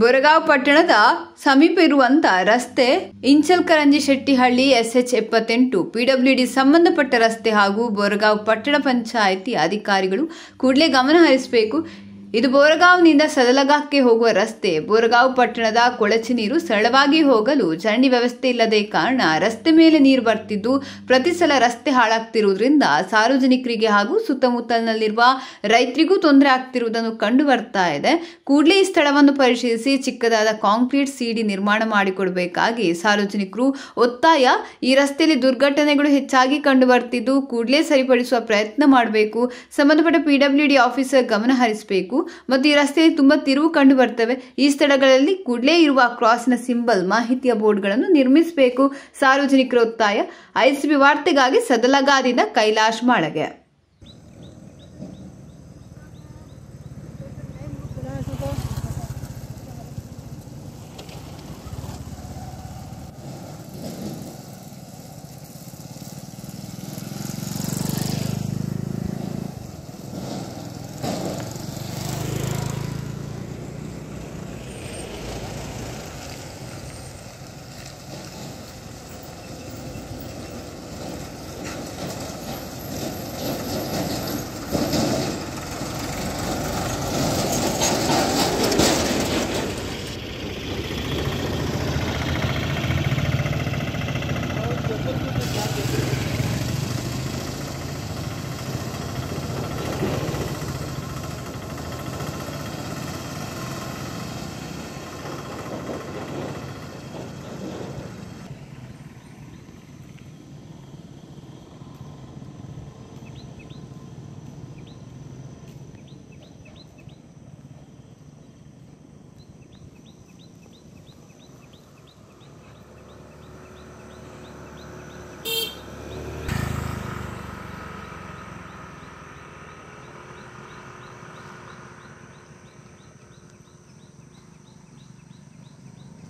ಬೊರಗಾವ್ ಪಟ್ಟಣದ ಸಮೀಪ ಇರುವಂತ ರಸ್ತೆ ಇಂಚಲ್ಕರಂಜಿ ಶೆಟ್ಟಿಹಳ್ಳಿ ಎಸ್ ಎಚ್ ಎಪ್ಪತ್ತೆಂಟು ಪಿಡಬ್ಲ್ಯೂಡಿ ಸಂಬಂಧಪಟ್ಟ ರಸ್ತೆ ಹಾಗೂ ಬೊರಗಾವ್ ಪಟ್ಟಣ ಪಂಚಾಯಿತಿ ಅಧಿಕಾರಿಗಳು ಕೂಡಲೇ ಗಮನ ಹರಿಸಬೇಕು ಇದು ಬೋರಗಾಂವ್ನಿಂದ ಸದಲಗಾಕ್ಕೆ ಹೋಗುವ ರಸ್ತೆ ಬೋರಗಾವ್ ಪಟ್ಟಣದ ಕೊಳಚೆ ನೀರು ಸರಳವಾಗಿ ಹೋಗಲು ಚರಂಡಿ ವ್ಯವಸ್ಥೆ ಇಲ್ಲದೆ ಕಾರಣ ರಸ್ತೆ ಮೇಲೆ ನೀರು ಬರ್ತಿದ್ದು ಪ್ರತಿ ಸಲ ರಸ್ತೆ ಹಾಳಾಗ್ತಿರುವುದರಿಂದ ಸಾರ್ವಜನಿಕರಿಗೆ ಹಾಗೂ ಸುತ್ತಮುತ್ತಲಿನಲ್ಲಿರುವ ರೈತರಿಗೂ ತೊಂದರೆ ಆಗ್ತಿರುವುದನ್ನು ಕಂಡು ಬರ್ತಾ ಇದೆ ಕೂಡಲೇ ಈ ಸ್ಥಳವನ್ನು ಪರಿಶೀಲಿಸಿ ಚಿಕ್ಕದಾದ ಕಾಂಕ್ರೀಟ್ ಸಿಡಿ ನಿರ್ಮಾಣ ಮಾಡಿಕೊಡಬೇಕಾಗಿ ಸಾರ್ವಜನಿಕರು ಒತ್ತಾಯ ಈ ರಸ್ತೆಯಲ್ಲಿ ದುರ್ಘಟನೆಗಳು ಹೆಚ್ಚಾಗಿ ಕಂಡು ಬರ್ತಿದ್ದು ಕೂಡಲೇ ಸರಿಪಡಿಸುವ ಪ್ರಯತ್ನ ಮಾಡಬೇಕು ಸಂಬಂಧಪಟ್ಟ ಪಿಡಬ್ಲ್ಯೂಡಿ ಆಫೀಸರ್ ಗಮನ ಹರಿಸಬೇಕು ಮತ್ತು ಈ ರಸ್ತೆಯಲ್ಲಿ ತುಂಬಾ ತಿರುವು ಕಂಡು ಬರ್ತವೆ ಈ ಸ್ಥಳಗಳಲ್ಲಿ ಕೂಡಲೇ ಇರುವ ಕ್ರಾಸ್ನ ಸಿಂಬಲ್ ಮಾಹಿತಿಯ ಬೋರ್ಡ್ಗಳನ್ನು ನಿರ್ಮಿಸಬೇಕು ಸಾರ್ವಜನಿಕರ ಒತ್ತಾಯ ಐಸಿಬಿ ವಾರ್ತೆಗಾಗಿ ಸದಲಗಾದಿಂದ ಕೈಲಾಶ್ ಮಾಳಗೆ